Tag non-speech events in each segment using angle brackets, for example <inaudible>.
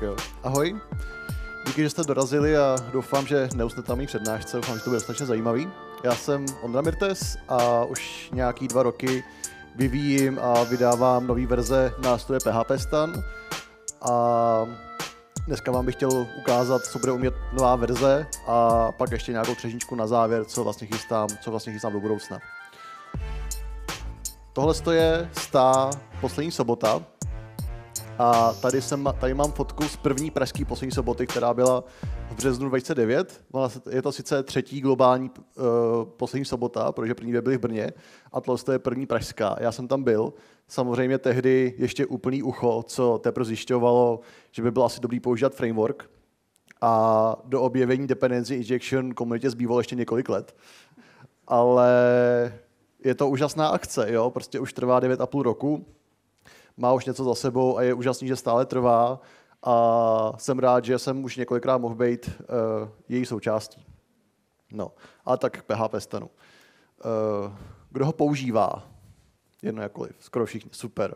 Tak jo. Ahoj. Díky, že jste dorazili a doufám, že neusnete na mý přednášce, doufám, že to bude strašně zajímavý. Já jsem Ondra Mirtes a už nějaký dva roky vyvíjím a vydávám nové verze nástroje PHP Stan a dneska vám bych chtěl ukázat, co bude umět nová verze a pak ještě nějakou třežničku na závěr, co vlastně chystám, co vlastně chystám do budoucna. Tohle je stá poslední sobota, a tady, jsem, tady mám fotku z první pražské poslední soboty, která byla v březnu 2009. Je to sice třetí globální uh, poslední sobota, protože první dvě byly v Brně a tohle je první pražská. Já jsem tam byl. Samozřejmě tehdy ještě úplný ucho, co teprve zjišťovalo, že by bylo asi dobrý používat framework a do objevení dependency injection komunitě zbývalo ještě několik let. Ale je to úžasná akce, jo? prostě už trvá 9,5 roku má už něco za sebou a je úžasný, že stále trvá a jsem rád, že jsem už několikrát mohl být uh, její součástí. No, a tak k PHP stanu. Uh, kdo ho používá? Jedno jakoliv. skoro všichni, super.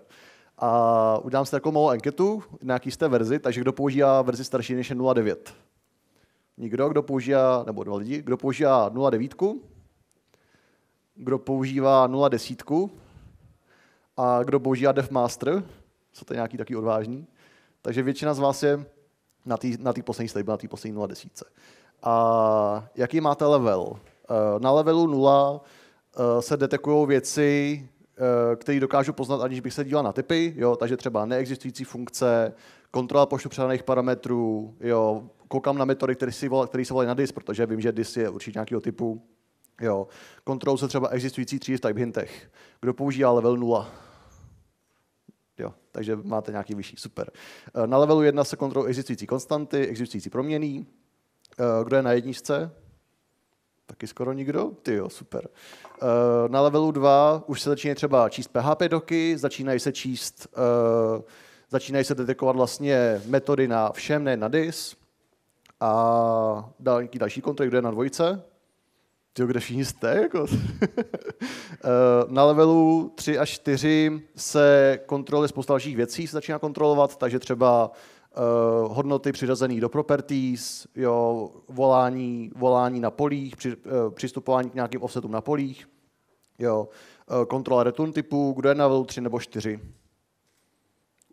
A udělám si takovou malou enketu, na jaký jste verzi, takže kdo používá verzi starší než 0.9? Nikdo, kdo používá, nebo dva lidi, kdo používá 0.9, kdo používá 0.10, a kdo používá master, co to je nějaký taky odvážný. Takže většina z vás je na té poslední slibu, na té poslední 0 desítce. A jaký máte level? Eh, na levelu 0 eh, se detekují věci, eh, které dokážu poznat, aniž bych se díval na typy, jo, takže třeba neexistující funkce, kontrola počtu předaných parametrů, jo, koukám na metody, které si se volají na disk, protože vím, že disk je určitě nějakého typu, Jo. Kontrolu se třeba existující tří v type hintech. Kdo používá level 0? Jo, takže máte nějaký vyšší, super. Eh, na levelu 1 se kontrolují existující konstanty, existující proměný. Eh, kdo je na jedničce? Taky skoro nikdo? Ty jo, super. Eh, na levelu 2 už se začínají třeba číst PHP doky, začínají se číst, začínají se detekovat vlastně metody na všem, ne na dis. A další, další kontroly, kdo je na dvojce? Ty, kde všichni jste? Jako? <laughs> Eh, na levelu 3 až 4 se kontroluje spousta dalších věcí, se začíná kontrolovat, takže třeba uh, hodnoty přiřazené do properties, jo, volání, volání na polích, při, uh, přistupování k nějakým offsetům na polích, jo, uh, kontrola return typu, kdo je na levelu 3 nebo 4.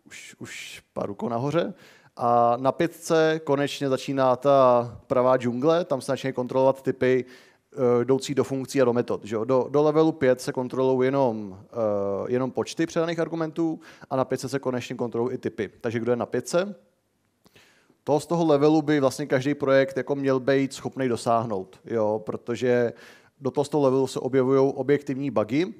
Už, už pár rukou nahoře. A na pětce konečně začíná ta pravá džungle, tam se začínají kontrolovat typy, Eh, jdoucí do funkcí a do metod. Že jo? Do, do levelu 5 se kontrolují jenom, uh, jenom počty předaných argumentů a na 5 se konečně kontrolují i typy. Takže kdo je na 5, to z toho levelu by vlastně každý projekt jako měl být schopný dosáhnout, jo? protože do toho z toho levelu se objevují objektivní bugy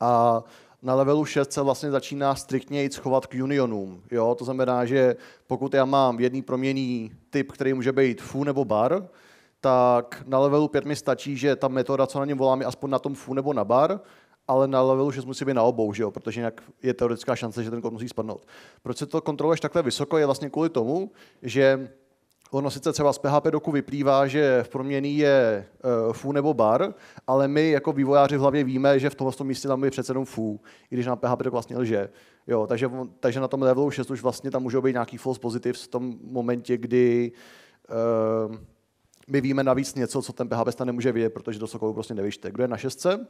a na levelu 6 se vlastně začíná striktně jít schovat k unionům. Jo? To znamená, že pokud já mám jedný proměný typ, který může být fu nebo bar, tak na levelu 5 mi stačí, že ta metoda, co na něm volám, je aspoň na tom fu nebo na bar, ale na levelu 6 musí být na obou, že jo? protože jinak je teoretická šance, že ten kód musí spadnout. Proč se to kontroluješ takhle vysoko, je vlastně kvůli tomu, že Ono sice třeba z PHP doku vyplývá, že v proměný je uh, nebo bar, ale my jako vývojáři v hlavě víme, že v tomhle tom místě tam je přece jenom fu, i když na PHP dok vlastně lže. Jo, takže, takže na tom levelu 6 už vlastně tam můžou být nějaký false positives v tom momentě, kdy uh, my víme navíc něco, co ten stan nemůže vědět, protože do Sokolu prostě nevyšte. Kdo je na šestce?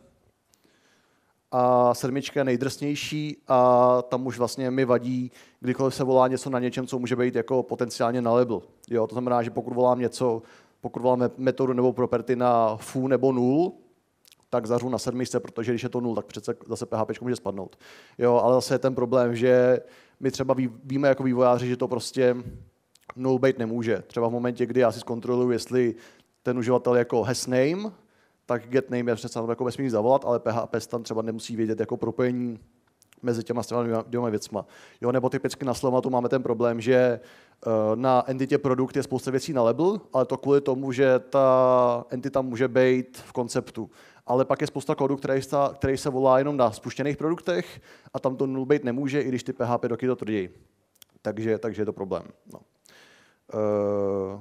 A sedmička je nejdrsnější a tam už vlastně mi vadí, kdykoliv se volá něco na něčem, co může být jako potenciálně na label. Jo, to znamená, že pokud volám něco, pokud volám metodu nebo property na fu nebo nul, tak zařu na sedmičce, protože když je to nul, tak přece zase PHP může spadnout. Jo, ale zase je ten problém, že my třeba ví, víme jako vývojáři, že to prostě null být nemůže. Třeba v momentě, kdy já si zkontroluji, jestli ten uživatel jako has name, tak get name je přece jako nesmím zavolat, ale PHP tam třeba nemusí vědět jako propojení mezi těma stranami dvěma věcma. Jo, nebo typicky na Slomatu máme ten problém, že eh, na entitě produkt je spousta věcí na label, ale to kvůli tomu, že ta entita může být v konceptu. Ale pak je spousta kódu, který se, který se volá jenom na spuštěných produktech a tam to null být nemůže, i když ty PHP doky to tvrdí. Takže, takže je to problém. No. Eh,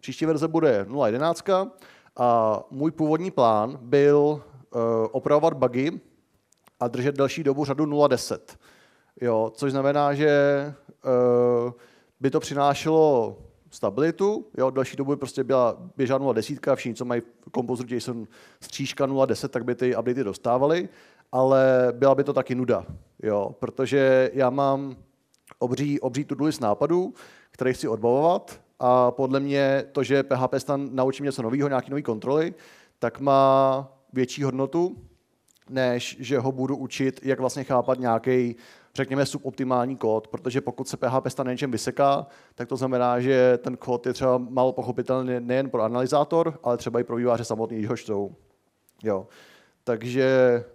příští verze bude 0.11 a můj původní plán byl eh, opravovat bugy a držet další dobu řadu 0.10. Jo, což znamená, že eh, by to přinášelo stabilitu. Jo, další dobu by prostě byla běžná 0.10, všichni, co mají kompozor, kompozitu jsem střížka 0.10, tak by ty updaty dostávali, ale byla by to taky nuda, jo, protože já mám obří, obří tu list nápadů který chci odbavovat. A podle mě to, že PHP stan naučí něco nového, nějaký nový kontroly, tak má větší hodnotu, než že ho budu učit, jak vlastně chápat nějaký, řekněme, suboptimální kód, protože pokud se PHP stan něčem vyseká, tak to znamená, že ten kód je třeba málo pochopitelný nejen pro analyzátor, ale třeba i pro výváře samotný, když ho čtou. Jo. Takže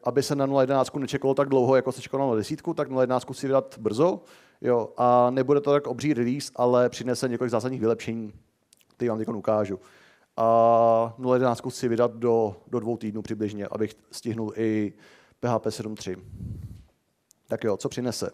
aby se na 0.11 nečekalo tak dlouho, jako se čekalo na 10, tak 0.11 si vydat brzo, Jo, a nebude to tak obří release, ale přinese několik zásadních vylepšení, které vám teď ukážu. A 0.11 chci vydat do, do dvou týdnů přibližně, abych stihnul i PHP 7.3. Tak jo, co přinese?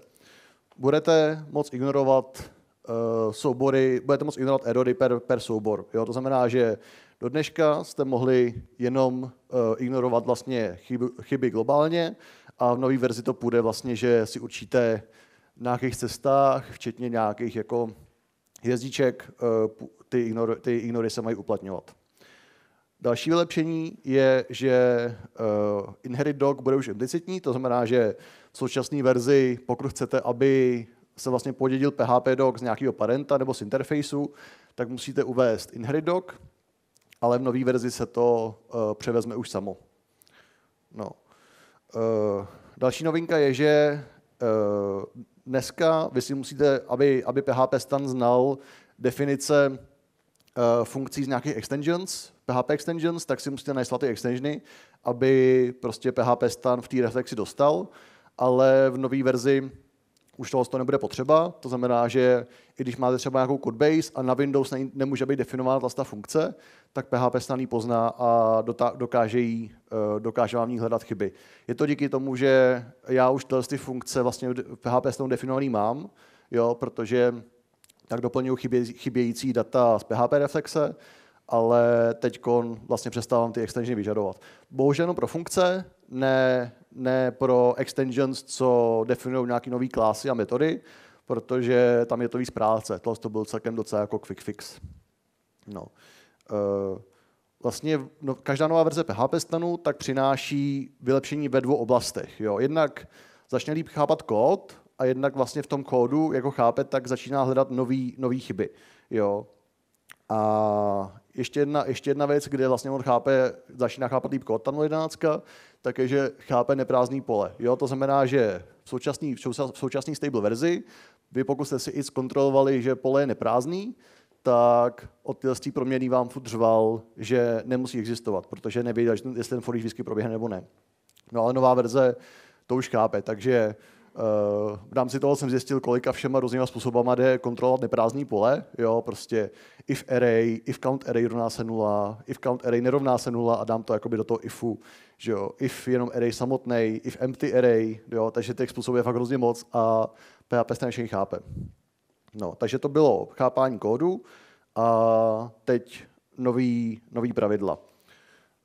Budete moc ignorovat uh, soubory, budete moc ignorovat erody per, per soubor. Jo, to znamená, že do dneška jste mohli jenom uh, ignorovat vlastně chyby, chyby globálně a v nové verzi to půjde vlastně, že si určíte nějakých cestách, včetně nějakých jako hvězdiček, eh, ty ignory, ty ignory se mají uplatňovat. Další vylepšení je, že uh, Inherit Doc bude už implicitní, to znamená, že v současné verzi, pokud chcete, aby se vlastně podědil PHP doc z nějakého parenta nebo z interfejsu, tak musíte uvést Inherit doc, ale v nové verzi se to uh, převezme už samo. No. Uh, další novinka je, že dneska vy si musíte, aby, aby PHP stan znal definice uh, funkcí z nějakých extensions, PHP extensions, tak si musíte najít ty extensiony, aby prostě PHP stan v té reflexi dostal, ale v nové verzi už tohle to nebude potřeba. To znamená, že i když máte třeba nějakou codebase a na Windows ne, nemůže být definována vlastně ta funkce, tak PHP snadný pozná a dokáže, jí, eh, dokáže vám v ní hledat chyby. Je to díky tomu, že já už tyhle ty funkce vlastně v PHP snadnou definovaný mám, jo, protože tak doplňují chybě, chybějící data z PHP reflexe, ale teď vlastně přestávám ty extensiony vyžadovat. Bohužel jenom pro funkce, ne, ne pro extensions, co definují nějaké nové klásy a metody, protože tam je to víc práce. Tohle to byl celkem docela jako quick fix. No. Uh, vlastně no, každá nová verze PHP stanu tak přináší vylepšení ve dvou oblastech. Jo. Jednak začne líp chápat kód a jednak vlastně v tom kódu, jako chápe, tak začíná hledat nové chyby. Jo. A ještě jedna, ještě jedna věc, kde vlastně on chápe, začíná chápat líp kód, tam 11, tak je, že chápe neprázdný pole. Jo, to znamená, že v současné v současný stable verzi, vy pokud jste si i zkontrolovali, že pole je neprázdný, tak od té proměny vám futřval, že nemusí existovat, protože nevěděl, jestli ten for vždycky proběhne nebo ne. No ale nová verze to už chápe, takže uh, Eh, v rámci toho jsem zjistil, kolika všema různýma způsobama jde kontrolovat neprázdný pole. Jo, prostě if array, if count array rovná se nula, if count array nerovná se nula a dám to jakoby do toho ifu. Že jo, if jenom array samotný, if empty array, jo, takže těch způsobů je fakt hrozně moc a PHP se všechny chápe. No, takže to bylo chápání kódu a teď nový, nový pravidla.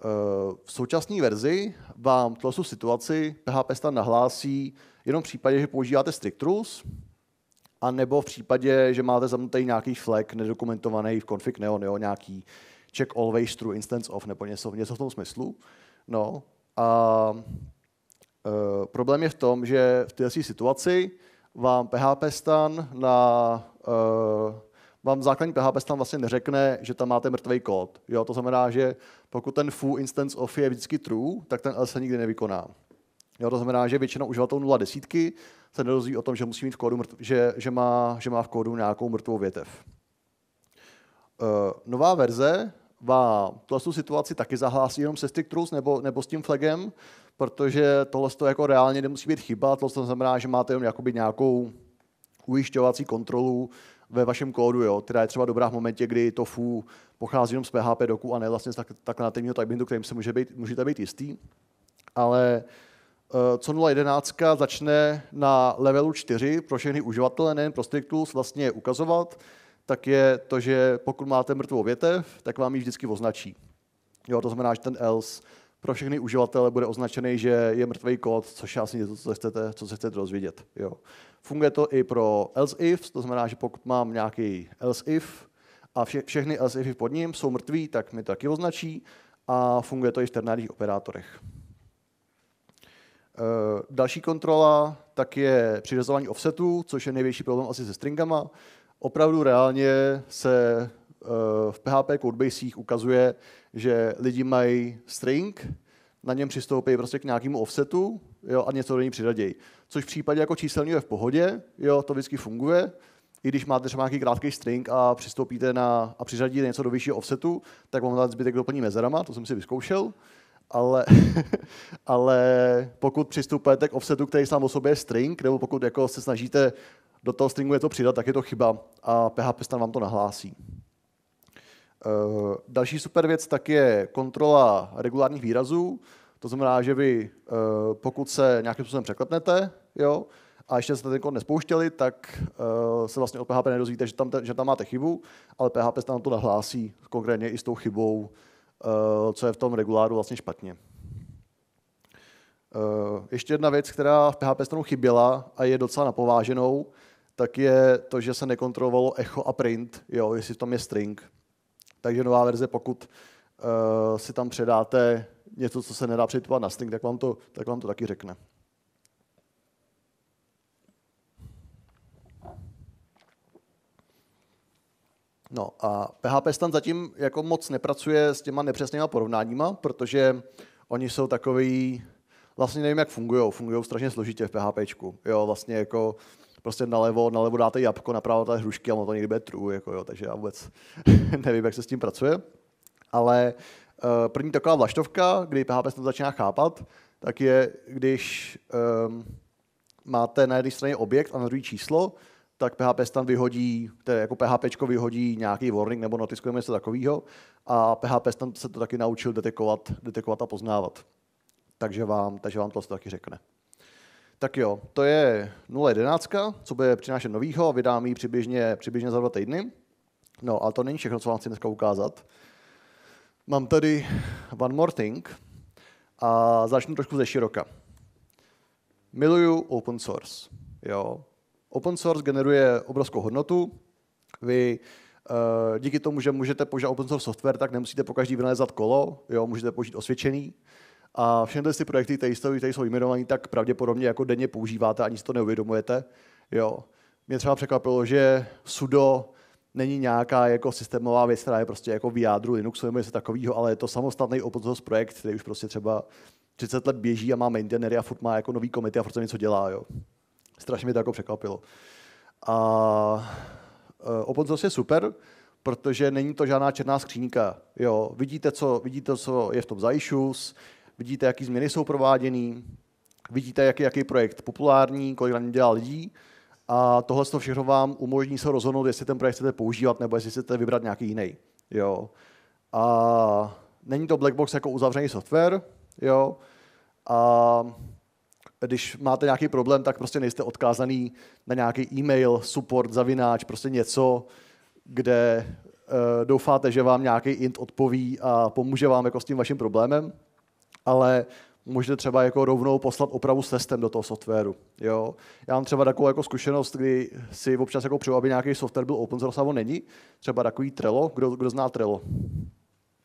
Eh, v současné verzi vám tuto situaci PHP stan nahlásí jenom v případě, že používáte strict rules, a nebo v případě, že máte zamknutý nějaký flag nedokumentovaný v config neon, jo, nějaký check always true instance of nebo něco, něco v tom smyslu. No a e, problém je v tom, že v této situaci vám PHP stan na e, vám základní PHP tam vlastně neřekne, že tam máte mrtvý kód. Jo, to znamená, že pokud ten foo instance of je vždycky true, tak ten else se nikdy nevykoná. Jo, to znamená, že většina uživatelů 0 desítky se nedozví o tom, že musí mít v kódu mrtv, že, že, má, že má v kódu nějakou mrtvou větev. Uh, nová verze vám tuhle situaci taky zahlásí jenom se strict truth nebo, nebo s tím flagem, protože tohle to jako reálně nemusí být chyba, tohle to znamená, že máte jenom nějakou ujišťovací kontrolu, ve vašem kódu, jo, která je třeba dobrá v momentě, kdy to fů pochází jenom z PHP doku a ne vlastně z tak, tak nativního typebindu, kterým se může být, můžete být jistý. Ale eh, co 0.11 začne na levelu 4 pro všechny uživatele, nejen pro Strictus, vlastně ukazovat, tak je to, že pokud máte mrtvou větev, tak vám ji vždycky označí. Jo, to znamená, že ten else pro všechny uživatele bude označený, že je mrtvý kód, což je asi něco, co se chcete, co se chcete rozvědět. Jo. Funguje to i pro else ifs, to znamená, že pokud mám nějaký else if a vše, všechny else ify pod ním jsou mrtví, tak mi to taky označí a funguje to i v ternárních operátorech. E, další kontrola tak je přiřazování offsetů, což je největší problém asi se stringama. Opravdu reálně se e, v PHP codebasech ukazuje, že lidi mají string, na něm přistoupí prostě k nějakému offsetu jo, a něco do něj přiradějí. Což v případě jako číselního je v pohodě, jo, to vždycky funguje, i když máte třeba nějaký krátký string a přistoupíte na, a přiřadíte něco do vyššího offsetu, tak vám dát zbytek doplní mezerama, to jsem si vyzkoušel, ale, <laughs> ale pokud přistupujete k offsetu, který sám o sobě je string, nebo pokud jako se snažíte do toho stringu je to přidat, tak je to chyba a PHP stan vám to nahlásí. Eh, další super věc tak je kontrola regulárních výrazů. To znamená, že vy, eh, pokud se nějakým způsobem překlepnete, jo, a ještě jste ten kód nespouštěli, tak uh, se vlastně od PHP nedozvíte, že tam, te, že tam máte chybu, ale PHP se tam to nahlásí konkrétně i s tou chybou, uh, co je v tom reguláru vlastně špatně. Uh, ještě jedna věc, která v PHP stranu chyběla a je docela napováženou, tak je to, že se nekontrolovalo echo a print, jo, jestli v tom je string. Takže nová verze, pokud uh, si tam předáte něco, co se nedá přetipovat na Sting, tak vám to, tak vám to taky řekne. No a PHP tam zatím jako moc nepracuje s těma nepřesnýma porovnáníma, protože oni jsou takový, vlastně nevím, jak fungují, fungují strašně složitě v PHP. Jo, vlastně jako uh, prostě nalevo, nalevo dáte jabko, napravo dáte hrušky a ono to někdy bude true, jako jo, takže já vůbec <laughs> nevím, jak se s tím pracuje. Ale uh, první taková vlaštovka, kdy PHP to začíná chápat, tak je, když um, máte na jedné straně objekt a na druhé číslo, tak PHP tam vyhodí, tedy jako PHP vyhodí nějaký warning nebo notiskujeme něco takového a PHP tam se to taky naučil detekovat, detekovat a poznávat. Takže vám, takže vám to taky řekne. Tak jo, to je 0.11, co bude přinášet novýho, vydám ji přibližně, přibližně za dva týdny. No, ale to není všechno, co vám chci dneska ukázat. Mám tady One More Thing a začnu trošku ze široka. Miluju open source. Jo. Open source generuje obrovskou hodnotu. Vy eh, díky tomu, že můžete použít open source software, tak nemusíte po každý vynalézat kolo, jo, můžete použít osvědčený. A všechny ty projekty, které jsou, které jsou jmenované, tak pravděpodobně jako denně používáte, ani si to neuvědomujete. Jo. Mě třeba překvapilo, že sudo není nějaká jako systémová věc, která je prostě jako v jádru Linuxu nebo něco takového, ale je to samostatný open source projekt, který už prostě třeba 30 let běží a má maintainery a furt má jako nový komity a furt se něco dělá. Jo. Strašně mě to jako překvapilo. A eh, open source je super, protože není to žádná černá skřínka. Jo, vidíte, co, vidíte, co je v tom issues, vidíte, jaký změny jsou prováděný, vidíte, jaký, jaký projekt populární, kolik na něm dělá lidí a tohle to všechno vám umožní se rozhodnout, jestli ten projekt chcete používat nebo jestli chcete vybrat nějaký jiný. Jo. A není to blackbox jako uzavřený software, jo. A když máte nějaký problém, tak prostě nejste odkázaný na nějaký e-mail, support, zavináč, prostě něco, kde eh, doufáte, že vám nějaký int odpoví a pomůže vám jako s tím vaším problémem ale můžete třeba jako rovnou poslat opravu s testem do toho softwaru. Jo? Já mám třeba takovou jako zkušenost, kdy si občas jako přeju, aby nějaký software byl open source, a on není. Třeba takový Trello, kdo, kdo zná Trello?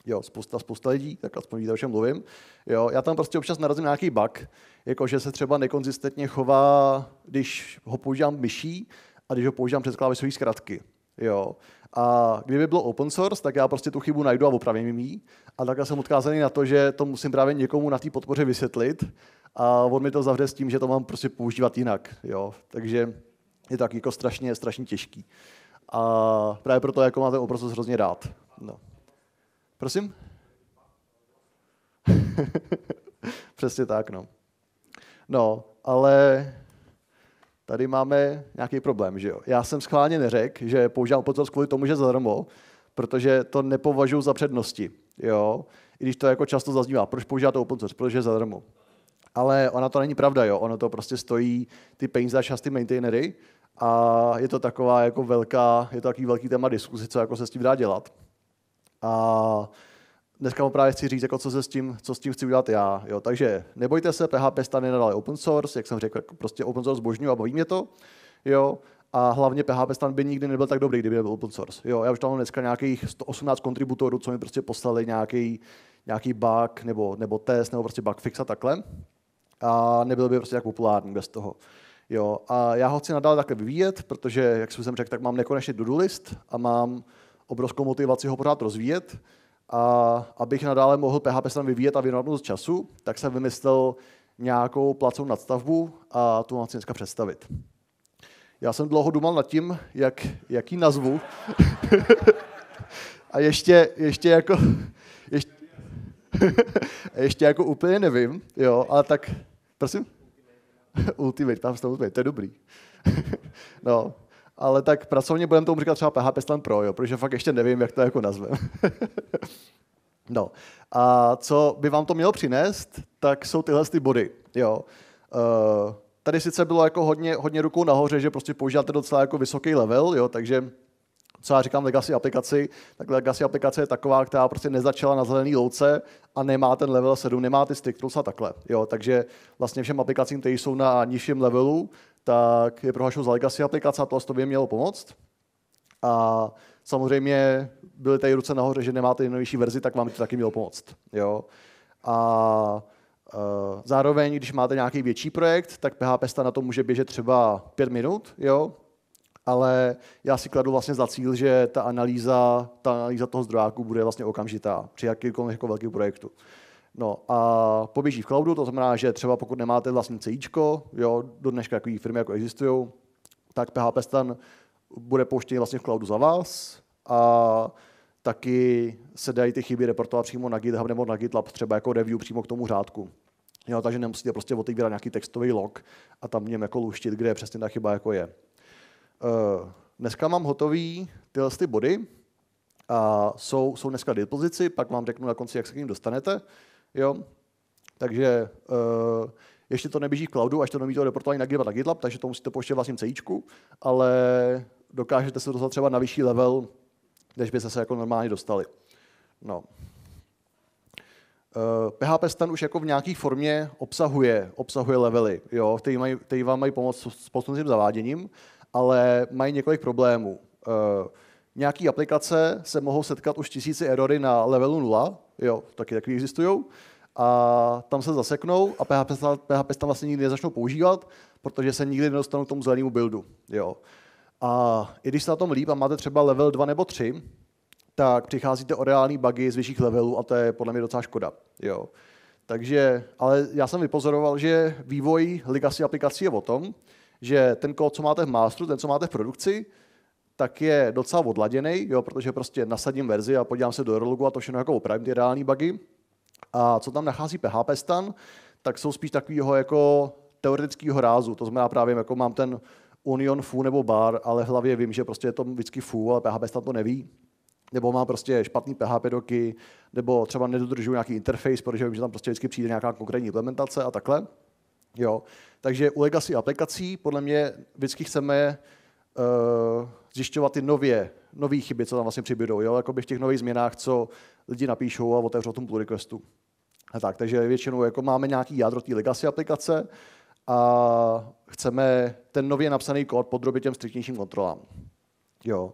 Jo, spousta, spousta lidí, tak aspoň víte, o čem mluvím. Jo, já tam prostě občas narazím nějaký bug, jako že se třeba nekonzistentně chová, když ho používám myší a když ho používám přes klávesové zkratky. Jo. A kdyby bylo open source, tak já prostě tu chybu najdu a opravím ji. A takhle jsem odkázaný na to, že to musím právě někomu na té podpoře vysvětlit a on mi to zavře s tím, že to mám prostě používat jinak. Jo? Takže je to tak jako strašně, strašně těžký. A právě proto jako máte open source hrozně rád. No. Prosím? <laughs> Přesně tak, no. No, ale tady máme nějaký problém. Že jo? Já jsem schválně neřekl, že používám Podcast kvůli tomu, že zadarmo, protože to nepovažuji za přednosti. Jo? I když to jako často zaznívá, proč používáte open source, protože zadarmo. Ale ona to není pravda, jo? ono to prostě stojí ty peníze a ty maintainery a je to taková jako velká, je to takový velký téma diskuzi, co jako se s tím dá dělat. A dneska mu právě chci říct, jako co, se s tím, co s tím chci udělat já. Jo. Takže nebojte se, PHP stane je nadále open source, jak jsem řekl, jako prostě open source božňu a baví mě to. Jo. A hlavně PHP stan by nikdy nebyl tak dobrý, kdyby byl open source. Jo, já už tam mám dneska nějakých 118 kontributorů, co mi prostě poslali nějaký, nějaký bug nebo, nebo test nebo prostě bug fix a takhle. A nebyl by prostě tak populární bez toho. Jo, a já ho chci nadále takhle vyvíjet, protože, jak jsem řekl, tak mám nekonečně do list a mám obrovskou motivaci ho pořád rozvíjet. A abych nadále mohl PHP tam vyvíjet a věnovat z času, tak jsem vymyslel nějakou placou nadstavbu a tu mám chci dneska představit. Já jsem dlouho dumal nad tím, jak, jaký nazvu. <laughs> a ještě, ještě jako... Ještě, <laughs> ještě jako úplně nevím, jo, ale tak... Prosím? <laughs> Ultimate, tam se to to je dobrý. no, ale tak pracovně budeme tomu říkat třeba PHP Slam Pro, jo, protože fakt ještě nevím, jak to jako nazvem. <laughs> no a co by vám to mělo přinést, tak jsou tyhle ty body. Jo. Uh, tady sice bylo jako hodně, hodně rukou nahoře, že prostě používáte docela jako vysoký level, jo, takže co já říkám legacy aplikaci, tak legacy aplikace je taková, která prostě nezačala na zelený louce a nemá ten level 7, nemá ty stick tools a takhle. Jo, takže vlastně všem aplikacím, které jsou na nižším levelu, tak je prohlašují za legacy aplikace a to, to by mělo pomoct. A samozřejmě byly tady ruce nahoře, že nemáte nejnovější verzi, tak vám by to taky mělo pomoct. Jo? A Uh, zároveň, když máte nějaký větší projekt, tak PHP sta na to může běžet třeba pět minut, jo? ale já si kladu vlastně za cíl, že ta analýza, ta analýza toho zdrojáku bude vlastně okamžitá při jakýmkoliv jako velkém projektu. No a poběží v cloudu, to znamená, že třeba pokud nemáte vlastní CI, jo, do dneška takové firmy jako existují, tak PHP stan bude pouštěný vlastně v cloudu za vás a taky se dají ty chyby reportovat přímo na GitHub nebo na GitLab, třeba jako review přímo k tomu řádku. Jo, takže nemusíte prostě otevírat nějaký textový log a tam v něm jako luštit, kde je přesně ta chyba jako je. Eh, dneska mám hotový tyhle ty body, a jsou, jsou dneska k dispozici, pak vám řeknu na konci, jak se k ním dostanete. Jo? Takže uh, ještě to neběží v cloudu, až to nemí to reportování na GitHub, na GitLab, takže to musíte poštět vlastním CI, ale dokážete se dostat třeba na vyšší level, než byste se jako normálně dostali. No. Uh, eh, PHP stan už jako v nějaké formě obsahuje, obsahuje levely, jo, který, maj, který vám mají pomoct s postupným zaváděním, ale mají několik problémů. Uh, nějaké aplikace se mohou setkat už tisíci erory na levelu 0, jo, taky takový existují, a tam se zaseknou a PHP, PHP tam vlastně nikdy nezačnou používat, protože se nikdy nedostanou k tomu zelenému buildu. Jo. A i když se na tom líp a máte třeba level 2 nebo 3, tak přicházíte o reální bugy z vyšších levelů a to je podle mě docela škoda. Jo. Takže, ale já jsem vypozoroval, že vývoj legacy aplikací je o tom, že ten kód, co máte v masteru, ten, co máte v produkci, tak je docela odladěný, jo, protože prostě nasadím verzi a podívám se do rologu a to všechno jako opravím ty reální bugy. A co tam nachází PHP stan, tak jsou spíš takového jako teoretického rázu. To znamená právě, jako mám ten Union foo nebo bar, ale v hlavě vím, že prostě je to vždycky foo, ale PHP stan to neví. Nebo mám prostě špatný PHP doky, nebo třeba nedodržuju nějaký interface, protože vím, že tam prostě vždycky přijde nějaká konkrétní implementace a takhle. Jo. Takže u legacy aplikací podle mě vždycky chceme uh, zjišťovat ty nově, nový chyby, co tam vlastně přibydou, jo? Jakoby v těch nových změnách, co lidi napíšou a otevřou tomu pull requestu. A tak, takže většinou jako máme nějaký jádro té legacy aplikace a chceme ten nově napsaný kód podrobit těm striktnějším kontrolám. Jo.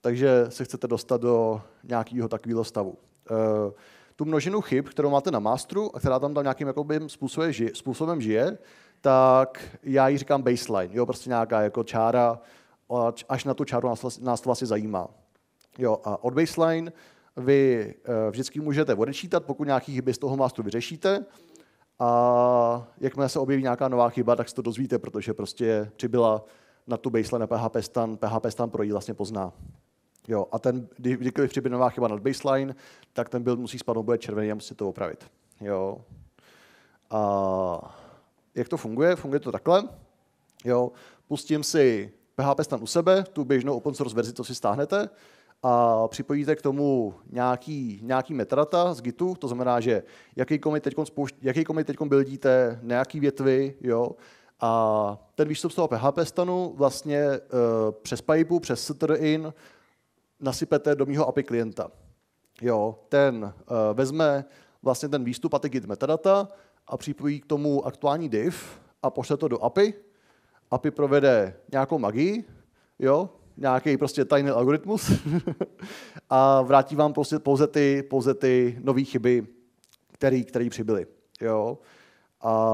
Takže se chcete dostat do nějakého takového stavu. E, tu množinu chyb, kterou máte na masteru a která tam tam nějakým jakoby, způsobem, žije, způsobem žije, tak já ji říkám baseline, jo, prostě nějaká jako čára, až na tu čáru nás, nás to vlastně zajímá. Jo, a od baseline vy eh, vždycky můžete odečítat, pokud nějaký chyby z toho mástru vyřešíte. A jakmile se objeví nějaká nová chyba, tak se to dozvíte, protože prostě přibyla na tu baseline na PHP stan, PHP stan pro ji vlastně pozná. Jo, a ten, kdy, kdykoliv přibyde nová chyba nad baseline, tak ten build musí spadnout, bude červený a musí to opravit. Jo. A jak to funguje? Funguje to takhle. Jo. Pustím si PHP stan u sebe, tu běžnou open source verzi to si stáhnete a připojíte k tomu nějaký, nějaký metadata z Gitu, to znamená, že jaký komit teď spoušt, jaký commit buildíte, větvy, jo, a ten výstup z toho PHP stanu vlastně e, přes pipe, přes in nasypete do mýho API klienta. Jo, ten e, vezme vlastně ten výstup a ty git metadata a připojí k tomu aktuální div a pošle to do API API provede nějakou magii, jo, nějaký prostě tajný algoritmus <laughs> a vrátí vám prostě pouze ty, pouze ty nové chyby, které, který přibyly. Jo. A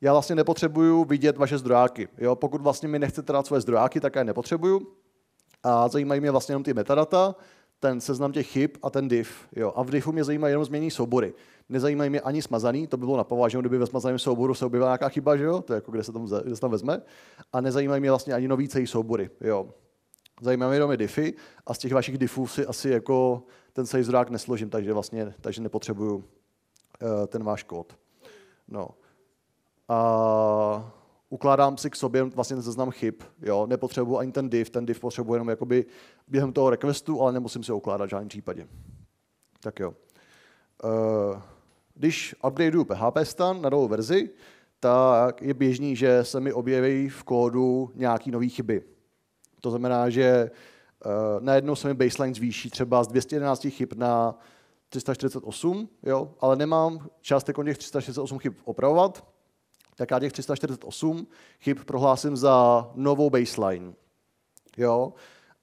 já vlastně nepotřebuju vidět vaše zdrojáky. Jo. Pokud vlastně mi nechcete dát svoje zdrojáky, tak já je nepotřebuju. A zajímají mě vlastně jenom ty metadata ten seznam těch chyb a ten div. Jo. A v divu mě zajímají jenom změní soubory. Nezajímají mě ani smazaný, to by bylo napováženo, kdyby ve smazaném souboru se objevila nějaká chyba, že jo? to je jako kde se, tam, kde se tam vezme. A nezajímají mě vlastně ani nový celý soubory. Jo. Zajímají mě jenom je diffy a z těch vašich diffů si asi jako ten celý zrák nesložím, takže vlastně takže nepotřebuju uh, ten váš kód. No. A ukládám si k sobě vlastně ten seznam chyb. Jo? Nepotřebuji ani ten div, ten div potřebuji jenom jakoby během toho requestu, ale nemusím si ho ukládat v žádném případě. Tak jo. Eh, když upgradeu PHP stan na novou verzi, tak je běžný, že se mi objeví v kódu nějaké nové chyby. To znamená, že eh, najednou se mi baseline zvýší třeba z 211 chyb na 348, jo? ale nemám část těch 368 chyb opravovat, tak já těch 348 chyb prohlásím za novou baseline. Jo?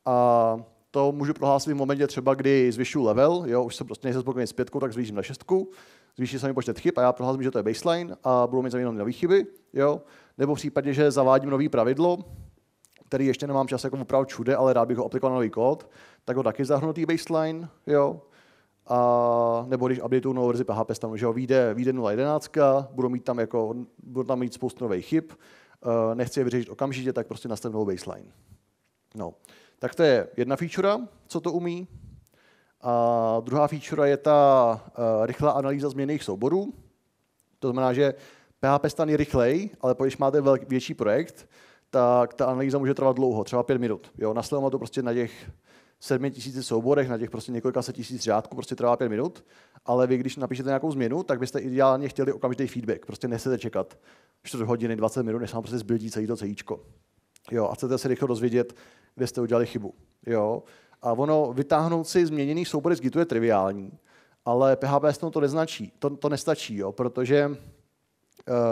A to můžu prohlásit v momentě třeba, kdy zvyšu level, jo, už jsem prostě nejsem spokojený s pětkou, tak zvýším na šestku, zvýší se mi počet chyb a já prohlásím, že to je baseline a budou mít zaměnou nové chyby, jo, nebo v případě, že zavádím nový pravidlo, který ještě nemám čas jako upravit všude, ale rád bych ho aplikoval na nový kód, tak ho taky zahrnu baseline, jo, a, nebo když updateu novou verzi PHP stanu, že jo, vyjde, vyjde 0.11, budou mít tam, jako, budou tam mít spoustu nových chyb, uh, nechci je vyřešit okamžitě, tak prostě nastavím novou baseline. No. Tak to je jedna feature, co to umí. A druhá feature je ta uh, rychlá analýza změných souborů. To znamená, že PHP stan je rychlej, ale když máte velký větší projekt, tak ta analýza může trvat dlouho, třeba pět minut. Jo, to prostě na těch sedmi tisíci souborech na těch prostě několika set tisíc řádků prostě trvá pět minut, ale vy, když napíšete nějakou změnu, tak byste ideálně chtěli okamžitý feedback. Prostě nesete čekat 4 hodiny, 20 minut, než vám prostě zbildí celý to celíčko. Jo, a chcete se rychle dozvědět, kde jste udělali chybu. Jo. A ono, vytáhnout si změněný soubor z Gitu je triviální, ale PHP stan to neznačí, to, to nestačí, jo, protože uh,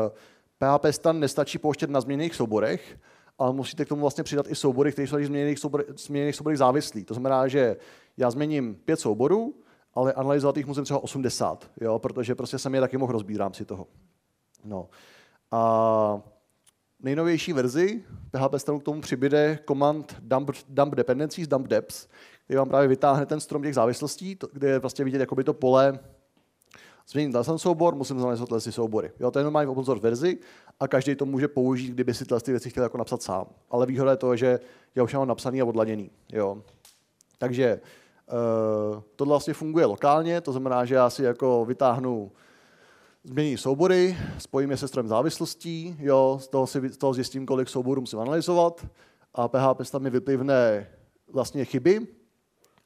eh, PHP stan nestačí pouštět na změněných souborech, ale musíte k tomu vlastně přidat i soubory, které jsou tady změněných soubor, změněných soubory závislí. To znamená, že já změním pět souborů, ale analyzovat jich musím třeba 80, jo? protože prostě jsem je taky mohl rozbírám si toho. No. A nejnovější verzi PHP stranu k tomu přibude command dump, dump dependencies, dump depths, který vám právě vytáhne ten strom těch závislostí, to, kde je vlastně vidět jakoby to pole změnit na soubor, musím zanalizovat tyhle soubory. Jo, to je normální open source verzi a každý to může použít, kdyby si tyhle věci chtěl jako napsat sám. Ale výhoda je to, že já už mám napsaný a odladěný. Jo. Takže uh, tohle vlastně funguje lokálně, to znamená, že já si jako vytáhnu změní soubory, spojím je se strojem závislostí, jo, z toho, si, z toho zjistím, kolik souborů musím analyzovat a PHP tam mi vyplivne vlastně chyby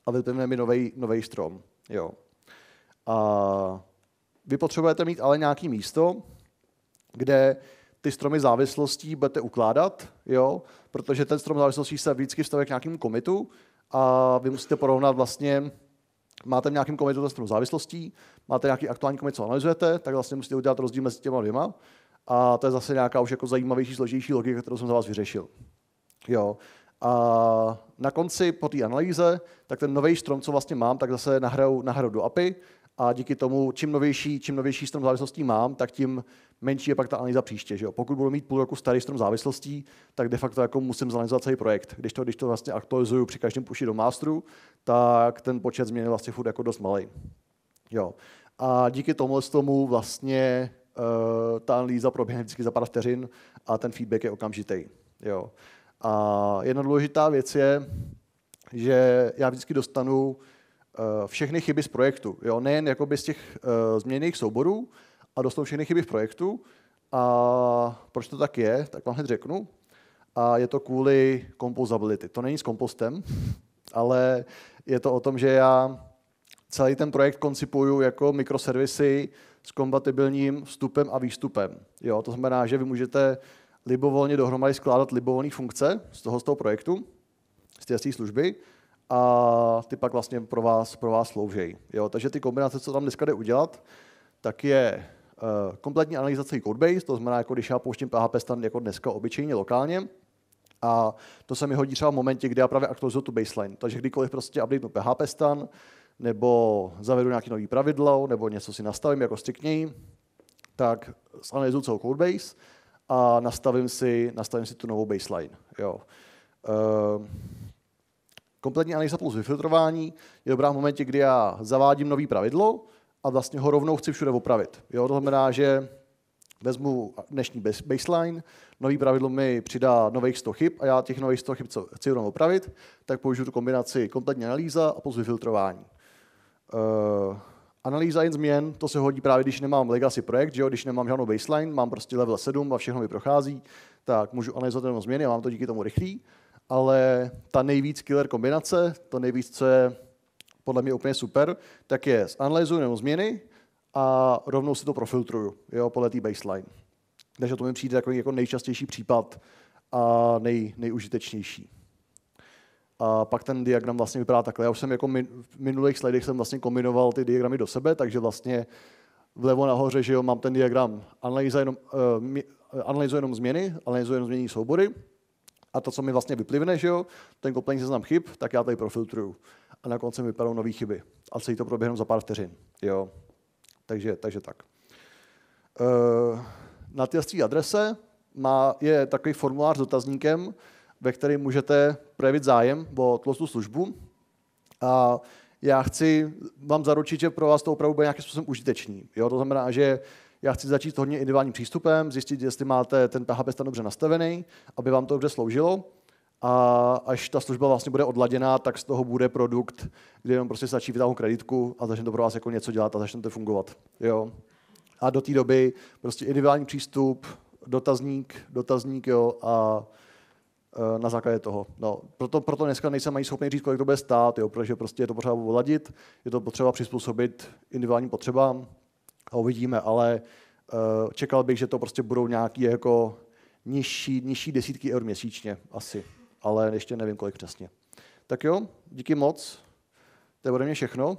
a vyplivne mi nový strom. Jo. A vy potřebujete mít ale nějaké místo, kde ty stromy závislostí budete ukládat, jo? protože ten strom závislostí se vždycky vstavuje k nějakému komitu a vy musíte porovnat vlastně, máte v nějakém komitu ten strom závislostí, máte nějaký aktuální komit, co analyzujete, tak vlastně musíte udělat rozdíl mezi těma dvěma. A to je zase nějaká už jako zajímavější, složitější logika, kterou jsem za vás vyřešil. Jo. A na konci po té analýze, tak ten nový strom, co vlastně mám, tak zase nahraju, nahraju do API a díky tomu, čím novější, čím novější strom závislostí mám, tak tím menší je pak ta analýza příště. Že jo? Pokud budu mít půl roku starý strom závislostí, tak de facto jako musím zanalizovat celý projekt. Když to, když to vlastně aktualizuju při každém puši do masteru, tak ten počet změn je vlastně furt jako dost malý. Jo. A díky tomu, tomu vlastně uh, ta analýza proběhne vždycky za pár vteřin a ten feedback je okamžitý. Jo. A jedna důležitá věc je, že já vždycky dostanu Eh, všechny chyby z projektu. Jo? Nejen jakoby z těch uh, změněných souborů, a dostanou všechny chyby v projektu. A proč to tak je, tak vám hned řeknu. A je to kvůli composability. To není s kompostem, <laughs> ale je to o tom, že já celý ten projekt koncipuju jako mikroservisy s kompatibilním vstupem a výstupem. Jo, to znamená, že vy můžete libovolně dohromady skládat libovolné funkce z toho, z toho projektu, z té služby a ty pak vlastně pro vás, pro vás sloužejí. Jo, takže ty kombinace, co tam dneska jde udělat, tak je uh, kompletní analyzace codebase, to znamená, jako když já pouštím PHP stand jako dneska obyčejně lokálně, a to se mi hodí třeba v momentě, kdy já právě aktualizuju tu baseline. Takže kdykoliv prostě updatenu PHP stan, nebo zavedu nějaký nový pravidlo, nebo něco si nastavím jako striktněji, tak zanalizuju celou codebase a nastavím si, nastavím si tu novou baseline. Jo. Uh, Kompletní analýza plus vyfiltrování je dobrá v momentě, kdy já zavádím nový pravidlo a vlastně ho rovnou chci všude opravit. Jo, to znamená, že vezmu dnešní baseline, nový pravidlo mi přidá nových 100 chyb a já těch nových 100 chyb, co chci rovnou opravit, tak použiju tu kombinaci kompletní analýza a plus vyfiltrování. Uh, analýza jen změn, to se hodí právě, když nemám legacy projekt, že jo? když nemám žádnou baseline, mám prostě level 7 a všechno mi prochází, tak můžu analyzovat jenom změny a mám to díky tomu rychlý ale ta nejvíc killer kombinace, to nejvíc, co je podle mě úplně super, tak je zanalizuju nebo změny a rovnou si to profiltruju jo, podle té baseline. Takže to mi přijde jako, jako nejčastější případ a nej, nejužitečnější. A pak ten diagram vlastně vypadá takhle. Já už jsem jako min, v minulých slidech jsem vlastně kombinoval ty diagramy do sebe, takže vlastně vlevo nahoře, že jo, mám ten diagram analýza jenom, uh, eh, eh, analýzu jenom změny, analýzu jenom změní soubory, a to, co mi vlastně vyplivne, že jo, ten kompletní seznam chyb, tak já tady profiltruju. A na konci mi vypadou nové chyby. A celý to proběhne za pár vteřin. Jo. Takže, takže tak. Eh, na té adrese má, je takový formulář s dotazníkem, ve kterém můžete projevit zájem o tlostu službu. A já chci vám zaručit, že pro vás to opravdu bude nějakým způsobem užitečný. Jo? To znamená, že já chci začít hodně individuálním přístupem, zjistit, jestli máte ten PHP stan dobře nastavený, aby vám to dobře sloužilo. A až ta služba vlastně bude odladěná, tak z toho bude produkt, kde jenom prostě stačí vytáhnout kreditku a začne to pro vás jako něco dělat a začne to fungovat. Jo. A do té doby prostě individuální přístup, dotazník, dotazník, jo, a e, na základě toho. No, proto, proto dneska nejsem ani schopný říct, kolik to bude stát, jo, protože prostě je to potřeba odladit, je to potřeba přizpůsobit individuálním potřebám, a uvidíme, ale eh, čekal bych, že to prostě budou nějaké jako nižší, nižší desítky eur měsíčně asi, ale ještě nevím, kolik přesně. Tak jo, díky moc. To je ode mě všechno.